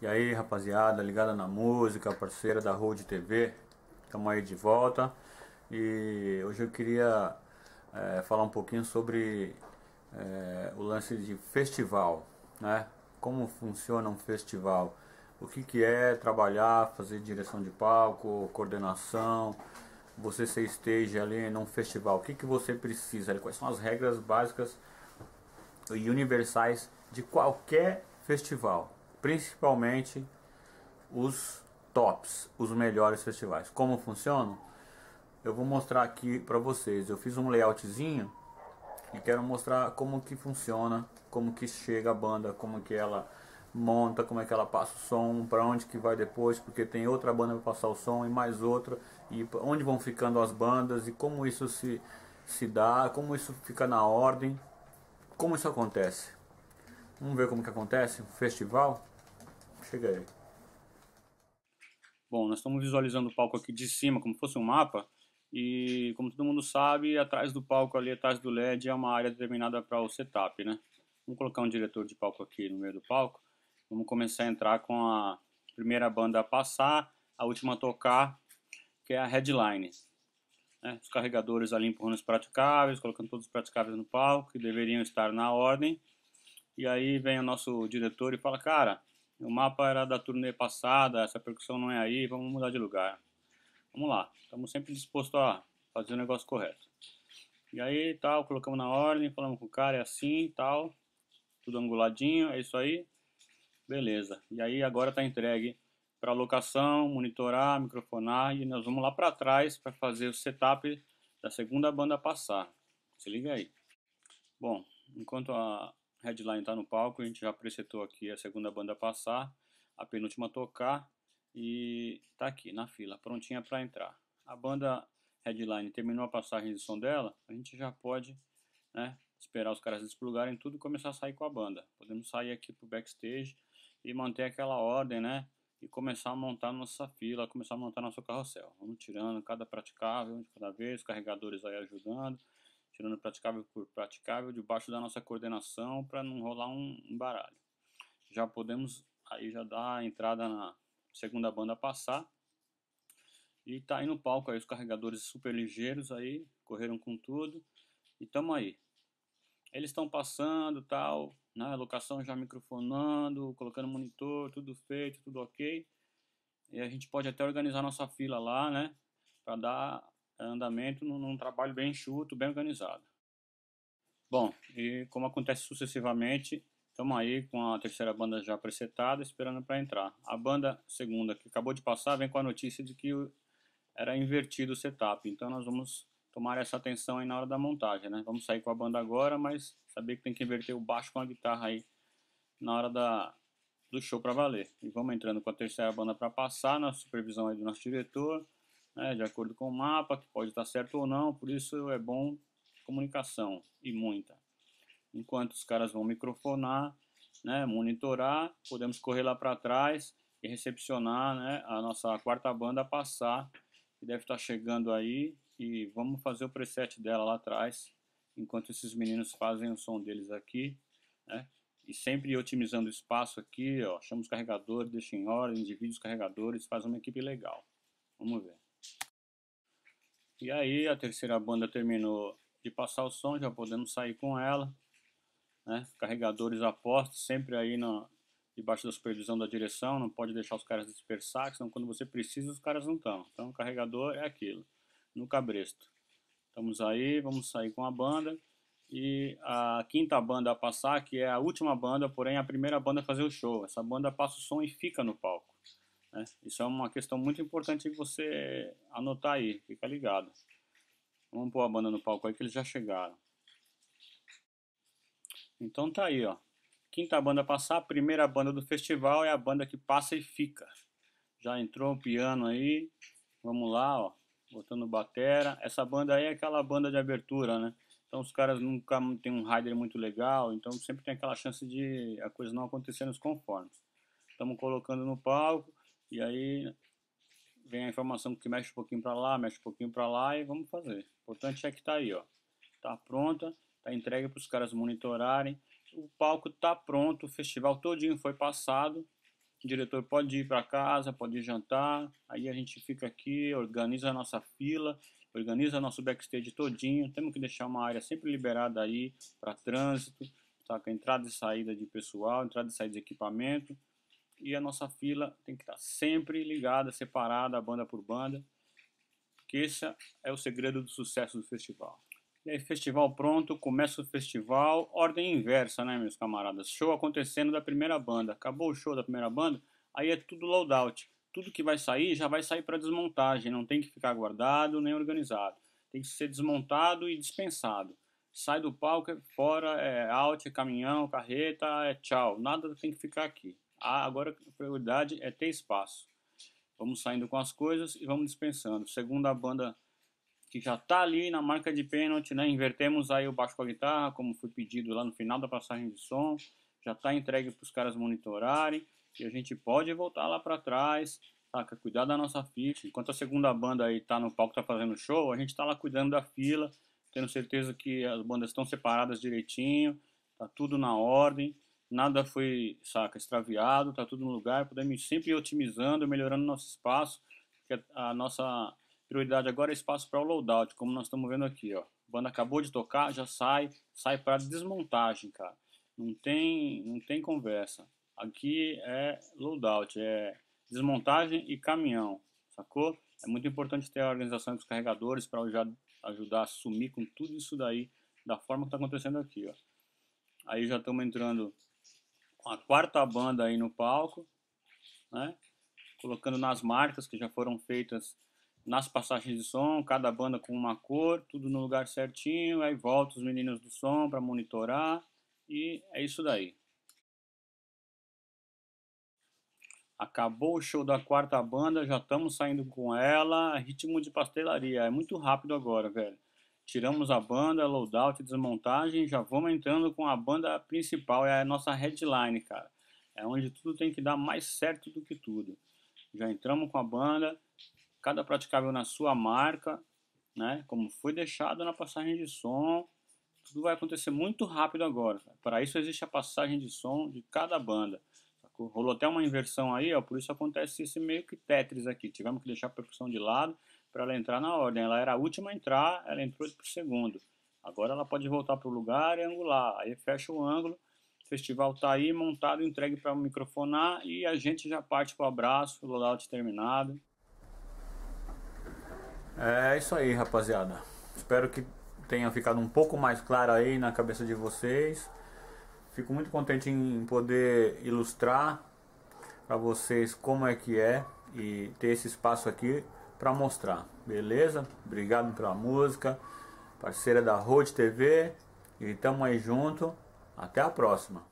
E aí, rapaziada, ligada na música, parceira da Road TV, estamos aí de volta. E hoje eu queria é, falar um pouquinho sobre é, o lance de festival, né? Como funciona um festival? O que, que é trabalhar, fazer direção de palco, coordenação, você ser esteja ali num festival, o que, que você precisa, quais são as regras básicas e universais de qualquer festival, principalmente os tops, os melhores festivais. Como funcionam? Eu vou mostrar aqui para vocês. Eu fiz um layoutzinho e quero mostrar como que funciona, como que chega a banda, como que ela monta, como é que ela passa o som, para onde que vai depois, porque tem outra banda para passar o som e mais outra, e onde vão ficando as bandas e como isso se se dá, como isso fica na ordem, como isso acontece. Vamos ver como que acontece, o festival. Chega aí. Bom, nós estamos visualizando o palco aqui de cima, como fosse um mapa, e como todo mundo sabe, atrás do palco ali, atrás do LED, é uma área determinada para o setup, né? Vamos colocar um diretor de palco aqui no meio do palco. Vamos começar a entrar com a primeira banda a passar, a última a tocar, que é a headline. Né? Os carregadores ali empurrando os praticáveis, colocando todos os praticáveis no palco, que deveriam estar na ordem. E aí vem o nosso diretor e fala, cara, o mapa era da turnê passada, essa percussão não é aí, vamos mudar de lugar. Vamos lá, estamos sempre dispostos a fazer o negócio correto. E aí, tal, colocamos na ordem, falamos com o cara, é assim, tal, tudo anguladinho, é isso aí, beleza. E aí agora está entregue para locação, monitorar, microfonar e nós vamos lá para trás para fazer o setup da segunda banda passar. Se liga aí. Bom, enquanto a, Headline está no palco, a gente já presetou aqui a segunda banda passar, a penúltima tocar e está aqui na fila, prontinha para entrar. A banda Headline terminou a passagem de som dela, a gente já pode né, esperar os caras desplugarem tudo e começar a sair com a banda. Podemos sair aqui para o backstage e manter aquela ordem, né? E começar a montar nossa fila, começar a montar nosso carrossel. Vamos tirando cada praticável de cada vez, carregadores aí ajudando tirando praticável por praticável, debaixo da nossa coordenação para não rolar um, baralho. Já podemos, aí já dar a entrada na segunda banda passar. E tá aí no palco aí os carregadores super ligeiros aí, correram com tudo. E tamo aí. Eles estão passando tal, na locação já microfonando, colocando monitor, tudo feito, tudo ok. E a gente pode até organizar nossa fila lá, né? Para dar andamento num, num trabalho bem enxuto, bem organizado. Bom, e como acontece sucessivamente, estamos aí com a terceira banda já presetada, esperando para entrar. A banda segunda, que acabou de passar, vem com a notícia de que era invertido o setup, então nós vamos tomar essa atenção aí na hora da montagem, né? Vamos sair com a banda agora, mas saber que tem que inverter o baixo com a guitarra aí na hora da, do show para valer. E vamos entrando com a terceira banda para passar, na supervisão aí do nosso diretor, né, de acordo com o mapa, que pode estar certo ou não, por isso é bom comunicação, e muita. Enquanto os caras vão microfonar, né, monitorar, podemos correr lá para trás e recepcionar né, a nossa quarta banda passar, que deve estar chegando aí, e vamos fazer o preset dela lá atrás, enquanto esses meninos fazem o som deles aqui, né, e sempre otimizando o espaço aqui, ó, chama os carregadores, deixa em ordem, divide os carregadores, faz uma equipe legal. Vamos ver. E aí a terceira banda terminou de passar o som, já podemos sair com ela. Né? Carregadores apostos, sempre aí no, debaixo da supervisão da direção, não pode deixar os caras dispersar, senão quando você precisa os caras não estão. Então o carregador é aquilo, no cabresto. Estamos aí, vamos sair com a banda. E a quinta banda a passar, que é a última banda, porém a primeira banda a fazer o show. Essa banda passa o som e fica no palco. Né? Isso é uma questão muito importante que você anotar aí, fica ligado. Vamos pôr a banda no palco aí que eles já chegaram. Então tá aí, ó. Quinta banda passar, a primeira banda do festival é a banda que passa e fica. Já entrou o piano aí. Vamos lá, ó. Botando batera. Essa banda aí é aquela banda de abertura, né? Então os caras nunca tem um rider muito legal, então sempre tem aquela chance de a coisa não acontecer nos conformes. Estamos colocando no palco. E aí vem a informação que mexe um pouquinho para lá, mexe um pouquinho para lá e vamos fazer. O importante é que tá aí, ó. Tá pronta, tá entregue para os caras monitorarem. O palco tá pronto, o festival todinho foi passado. O diretor pode ir para casa, pode ir jantar. Aí a gente fica aqui, organiza a nossa fila, organiza nosso backstage todinho. Temos que deixar uma área sempre liberada aí para trânsito, saca? Entrada e saída de pessoal, entrada e saída de equipamento e a nossa fila tem que estar sempre ligada, separada, banda por banda, que esse é o segredo do sucesso do festival. E aí, festival pronto, começa o festival, ordem inversa, né, meus camaradas? Show acontecendo da primeira banda, acabou o show da primeira banda, aí é tudo loadout. Tudo que vai sair já vai sair para desmontagem, não tem que ficar guardado nem organizado. Tem que ser desmontado e dispensado. Sai do palco, é fora, é out, é caminhão, carreta, é tchau. Nada tem que ficar aqui. Ah, agora a prioridade é ter espaço. Vamos saindo com as coisas e vamos dispensando. Segunda banda que já está ali na marca de pênalti, né? Invertemos aí o baixo com a guitarra, como foi pedido lá no final da passagem de som. Já está entregue para os caras monitorarem e a gente pode voltar lá para trás, saca? Cuidar da nossa ficha. Enquanto a segunda banda aí está no palco, está fazendo show, a gente está lá cuidando da fila, tendo certeza que as bandas estão separadas direitinho, tá tudo na ordem nada foi, saca, extraviado, tá tudo no lugar, podemos sempre ir otimizando, melhorando nosso espaço, que a nossa prioridade agora é espaço para o loadout, como nós estamos vendo aqui, ó. A banda acabou de tocar, já sai, sai para desmontagem, cara. Não tem, não tem conversa. Aqui é loadout, é desmontagem e caminhão, sacou? É muito importante ter a organização dos carregadores para ajudar a sumir com tudo isso daí, da forma que está acontecendo aqui, ó. Aí já estamos entrando uma a quarta banda aí no palco, né? colocando nas marcas que já foram feitas nas passagens de som, cada banda com uma cor, tudo no lugar certinho, aí volta os meninos do som para monitorar e é isso daí. Acabou o show da quarta banda, já estamos saindo com ela, ritmo de pastelaria, é muito rápido agora, velho. Tiramos a banda, loadout, desmontagem, já vamos entrando com a banda principal, é a nossa headline, cara. É onde tudo tem que dar mais certo do que tudo. Já entramos com a banda, cada praticável na sua marca, né? Como foi deixado na passagem de som, tudo vai acontecer muito rápido agora. Para isso existe a passagem de som de cada banda. Rolou até uma inversão aí, ó, por isso acontece esse meio que Tetris aqui. Tivemos que deixar a percussão de lado para ela entrar na ordem. Ela era a última a entrar, ela entrou por segundo. Agora ela pode voltar para o lugar e angular. Aí fecha o ângulo, o festival está aí montado, entregue para microfonar e a gente já parte para o abraço, o loadout terminado. É isso aí, rapaziada. Espero que tenha ficado um pouco mais claro aí na cabeça de vocês. Fico muito contente em poder ilustrar para vocês como é que é e ter esse espaço aqui para mostrar, beleza? Obrigado pela música, parceira da Road TV, e tamo aí junto, até a próxima.